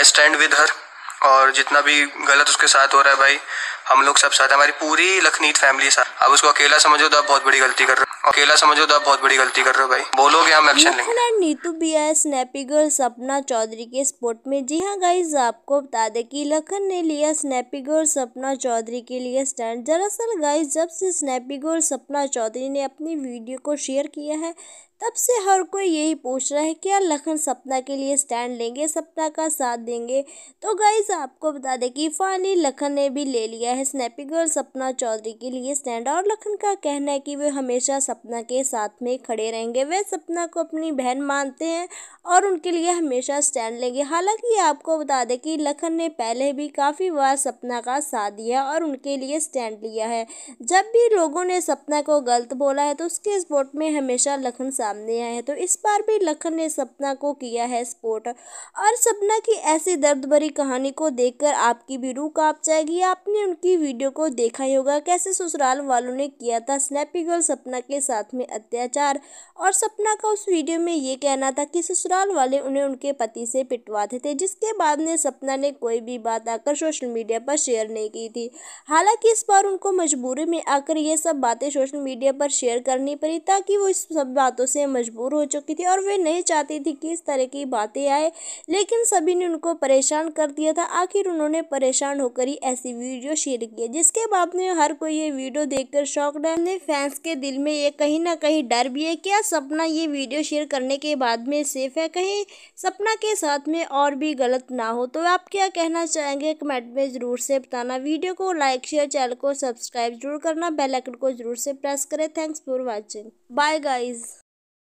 I stand with her और जितना भी गलत उसके साथ हो रहा है भाई हम लोग सब साथ हमारी पूरी लखनीत फैमिली साथ अब उसको अकेला समझो तो आप बहुत बड़ी गलती कर रहे हो अकेला समझो तो आप बहुत बड़ी गलती कर रहे हो भाई बोलोगे हम एक्शन लेंगे नीतू भी आए स्नैपी गर्ल सपना चौधरी के स्पोर्ट में जी हाँ गाइज आपको बता दें कि लखन ने लिया स्नैपी गर्ल सपना चौधरी के लिए स्टैंड दरअसल गाइज जब से स्नैपी गर्ल सपना चौधरी ने अपनी वीडियो को शेयर किया है तब से हर कोई यही पूछ रहा है क्या लखन सपना के लिए स्टैंड लेंगे सपना का साथ देंगे तो गाइज आपको बता दें कि फाइनली लखन ने भी ले लिया है है स्नैपी गर्ल सपना चौधरी के लिए स्टैंड और लखन का कहना है कि वे हमेशा सपना के साथ में खड़े रहेंगे वे सपना को अपनी बहन मानते हैं और उनके लिए हमेशा स्टैंड लेंगे हालांकि आपको बता दें कि लखन ने पहले भी काफ़ी बार सपना का साथ दिया और उनके लिए स्टैंड लिया है जब भी लोगों ने सपना को गलत बोला है तो उसके स्पोर्ट में हमेशा लखन सामने आए हैं तो इस बार भी लखन ने सपना को किया है स्पोर्ट और सपना की ऐसी दर्द भरी कहानी को देखकर आपकी भी रूह कांप जाएगी आपने उनकी ही वीडियो को देखा ही होगा कैसे ससुराल वालों ने किया था स्नैपी गर्ल सपना के साथ में अत्याचार और सपना का उस वीडियो में ये कहना था कि ससुराल वाले उन्हें उनके पति से पिटवाते थे जिसके बाद में सपना ने कोई भी बात आकर सोशल मीडिया पर शेयर नहीं की थी हालांकि इस बार उनको मजबूरी में आकर ये सब बातें सोशल मीडिया पर शेयर करनी पड़ी ताकि वो इस सब बातों से मजबूर हो चुकी थी और वे नहीं चाहती थी कि इस तरह की बातें आए लेकिन सभी ने उनको परेशान कर दिया था आखिर उन्होंने परेशान होकर ही ऐसी वीडियो शेयर शेयर किया जिसके बाद में हर कोई ये वीडियो देखकर शौक डाले फैंस के दिल में ये कहीं ना कहीं डर भी है क्या सपना ये वीडियो शेयर करने के बाद में सेफ है कहीं सपना के साथ में और भी गलत ना हो तो आप क्या कहना चाहेंगे कमेंट में ज़रूर से बताना वीडियो को लाइक शेयर चैनल को सब्सक्राइब जरूर करना बेलाइकन को जरूर से प्रेस करें thanks for watching bye guys